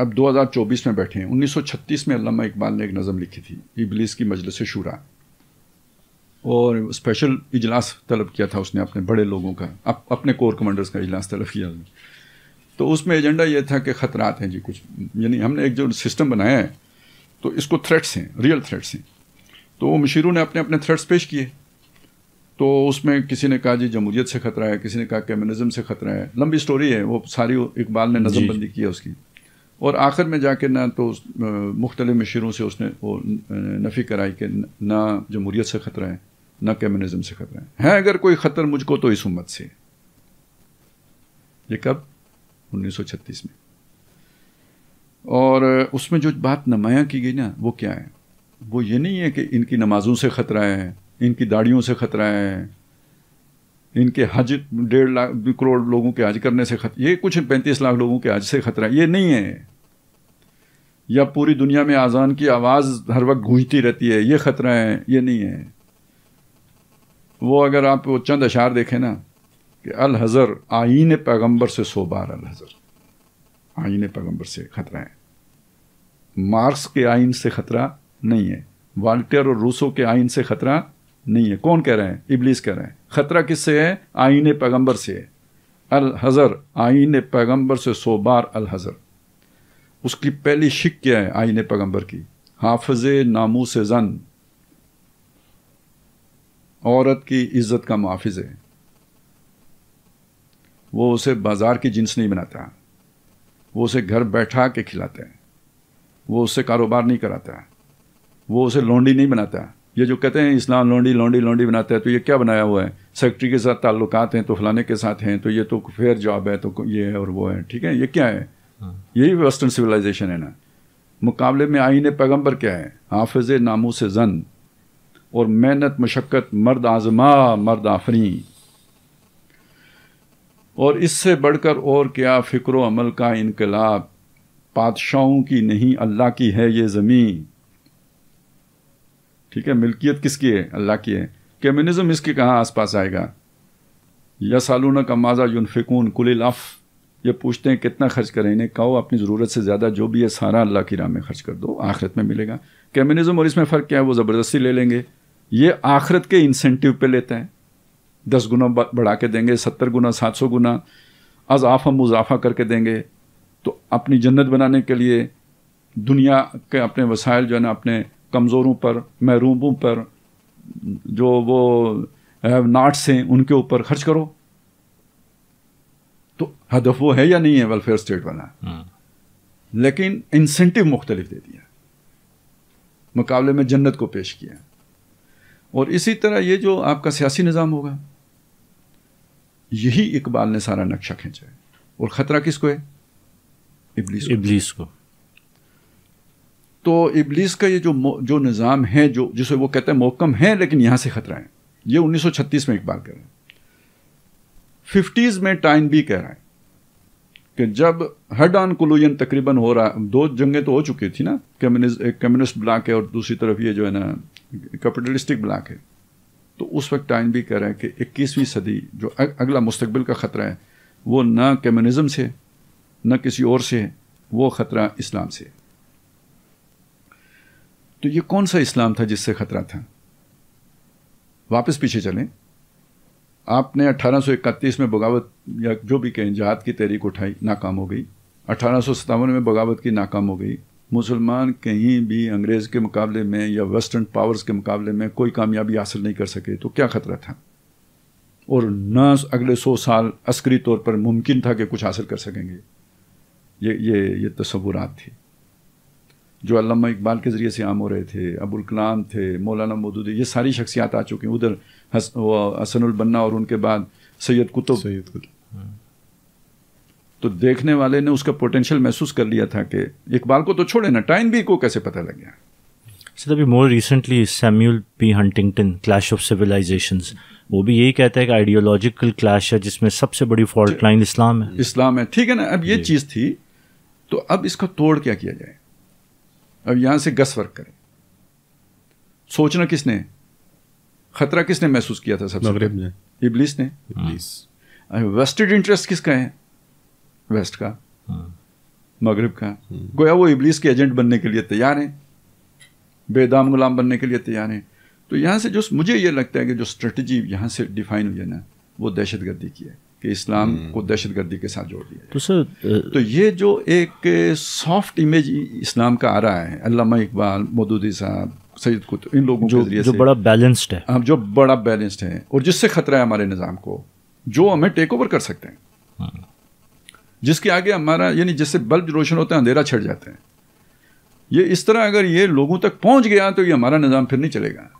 अब 2024 में बैठे हैं 1936 में अलामा इकबाल ने एक नज़म लिखी थी इबलीस की मजलिस शूरा और स्पेशल इजलास तलब किया था उसने अपने बड़े लोगों का अप, अपने कोर कमांडर्स का इजलास तलब किया तो उसमें एजेंडा यह था कि ख़तरात हैं जी कुछ यानी हमने एक जो सिस्टम बनाया है तो इसको थ्रेट्स हैं रियल थ्रेट्स हैं तो वो मशीरों ने अपने अपने थ्रेट्स पेश किए तो उसमें किसी ने कहा जी जमूरीत से खतरा है किसी ने कहा कम्युनिज़म से खतरा है लंबी स्टोरी है वो सारी इकबाल ने नज़मबंदी की है उसकी और आखिर में जाके ना तो मुख्तलि मशरों से उसने वो नफ़ी कराई कि ना जमहूरीत से ख़तरा है ना कम्युनिज़म से ख़तरा है हैं अगर कोई ख़तर मुझको तो इस उम्मत से ये कब 1936 में और उसमें जो बात नमाया की गई ना वो क्या है वो ये नहीं है कि इनकी नमाज़ों से ख़तरा है इनकी दाढ़ियों से ख़तरा है इनके हज डेढ़ लाख करोड़ लोगों के हज करने से खतरा ये कुछ पैंतीस लाख लोगों के हज से खतरा ये नहीं है या पूरी दुनिया में आज़ान की आवाज़ हर वक्त गूंजती रहती है ये ख़तरा है ये नहीं है वो अगर आप वो चंद अशार देखें ना कि अल हज़र आइन पैगंबर से सो बार अल हज़र आइन पैगंबर से ख़तरा है मार्क्स के आइन से ख़तरा नहीं है वाल्टियर और रूसो के आइन से ख़तरा नहीं है कौन कह रहे हैं इबलीस कह रहे हैं खतरा किससे है आइन पैगंबर से है अल हज़र आइन पैगंबर से सो बार अल हज़र उसकी पहली शिक क्या है आइन पैगंबर की हाफज नामू से जन औरत की इज्जत का मुहाफिज है वो उसे बाजार की जिन्स नहीं बनाता वो उसे घर बैठा के खिलाता है वो उससे कारोबार नहीं कराता वो उसे लोंडी नहीं बनाता ये जो कहते हैं इस्लाम लौंडी लौंडी लौंडी बनाता है तो ये क्या बनाया हुआ है सेक्रेटरी के साथ ताल्लुक हैं तो फलाने के साथ हैं तो ये तो फेयर जॉब है तो ये है और वो है ठीक है ये क्या है हाँ। यही वेस्टर्न सिविलाइजेशन है ना मुकाबले में आईन पैगम्बर क्या है हाफज नामू से जन और मेहनत मशक्क़त मर्द आजमा मर्द आफरी और इससे बढ़कर और क्या फ़िक्र अमल का इनकलाब पादशाहों की नहीं अल्लाह की है ये ज़मीन ठीक है मिल्कियत किसकी है अल्लाह की है कम्युनिज्म इसके कहाँ आसपास आएगा या का माज़ा यूनफिकून कुल अफ ये पूछते हैं कितना खर्च करें इन्हें कहो अपनी ज़रूरत से ज़्यादा जो भी है सारा अल्लाह की राह में खर्च कर दो आखिरत में मिलेगा कम्युनिज्म और इसमें फ़र्क क्या है वो ज़बरदस्ती ले लेंगे ये आखिरत के इंसेंटिव पे लेते हैं दस गुना बढ़ा के देंगे सत्तर गुना सात सौ गुना अजाफा मुजाफा करके देंगे तो अपनी जन्नत बनाने के लिए दुनिया के अपने वसायल जो है ना अपने कमज़ोरों पर महरूबों पर जो वो हैव नाट्स हैं उनके ऊपर खर्च करो तो हदफ वो है या नहीं है वेलफेयर स्टेट वाला हम्म। लेकिन इंसेंटिव मुख्तलिफ दे दिया मुकाबले में जन्नत को पेश किया और इसी तरह ये जो आपका सियासी निज़ाम होगा यही इकबाल ने सारा नक्शा खींचा है और ख़तरा किसको है इबलीस को इबलीस को तो इबलीस का ये जो जो निज़ाम है जो जिसे वो कहते हैं मोहकम है लेकिन यहाँ से ख़तरा है ये 1936 में एक बार कह रहे हैं फिफ्टीज़ में टाइन भी कह रहा है कि जब हड ऑन कुलूजन तकरीबन हो रहा दो जंगें तो हो चुकी थी ना कम्युनिस्ट एक कम्युनिस्ट ब्लाक है और दूसरी तरफ ये जो है ना कैपिटलिस्टिक ब्लाक है तो उस वक्त टाइम भी कह रहा है कि इक्कीसवीं सदी जो अगला मुस्तबिल का ख़तरा है वो ना कम्युनिज़म से ना किसी और से है वो ख़तरा इस्लाम से है तो ये कौन सा इस्लाम था जिससे खतरा था वापस पीछे चलें आपने 1831 में बगावत या जो भी कहें जहाद की तहरीक उठाई नाकाम हो गई अठारह में बगावत की नाकाम हो गई मुसलमान कहीं भी अंग्रेज़ के मुकाबले में या वेस्टर्न पावर्स के मुकाबले में कोई कामयाबी हासिल नहीं कर सके तो क्या ख़तरा था और न अगले सौ साल अस्करी तौर पर मुमकिन था कि कुछ हासिल कर सकेंगे ये ये ये तस्वुरात थी जो अलामा इकबाल के ज़रिए से आम हो रहे थे अबुल कलाम थे मौलाना मदूद ये सारी शख्सियात आ चुकी हैं उधर हसनबन्ना और उनके बाद सैयद कुतुब सैयद हाँ। तो देखने वाले ने उसका पोटेंशियल महसूस कर लिया था कि इकबाल को तो छोड़े ना टाइन भी को कैसे पता लग गया सर अभी more recently Samuel P Huntington clash of civilisations वो भी यही कहता है कि आइडियोलॉजिकल क्लैश है जिसमें सबसे बड़ी फॉल्ट लाइन इस्लाम है इस्लाम है ठीक है ना अब ये चीज़ थी तो अब इसका तोड़ क्या किया जाए अब यहां से गस वर्क करें सोचना किसने खतरा किसने महसूस किया था सबसे इबलिस ने वेस्टेड इंटरेस्ट किसका है वेस्ट का हाँ। मगरब का हाँ। गोया वो इबलिस के एजेंट बनने के लिए तैयार हैं बेदाम गुलाम बनने के लिए तैयार हैं तो यहां से जो मुझे ये लगता है कि जो स्ट्रेटजी यहां से डिफाइन हुई है ना वो दहशत गर्दी की है कि इस्लाम हम्म। को दहशत गर्दी के साथ जोड़ दिया तो सर तो ये जो एक सॉफ्ट इमेज इस्लाम का आ रहा है अलामा इकबाल मोदूदी साहब सैद कुछ इन लोगों जो, के जो बड़ा बैलेंस्ड है हम हाँ, जो बड़ा बैलेंस्ड है और जिससे खतरा है हमारे निज़ाम को जो हमें टेक ओवर कर सकते हैं हाँ। जिसके आगे हमारा यानी जिससे बल्ब रोशन होता है अंधेरा छट जाते हैं ये इस तरह अगर ये लोगों तक पहुंच गया तो ये हमारा निज़ाम फिर नहीं चलेगा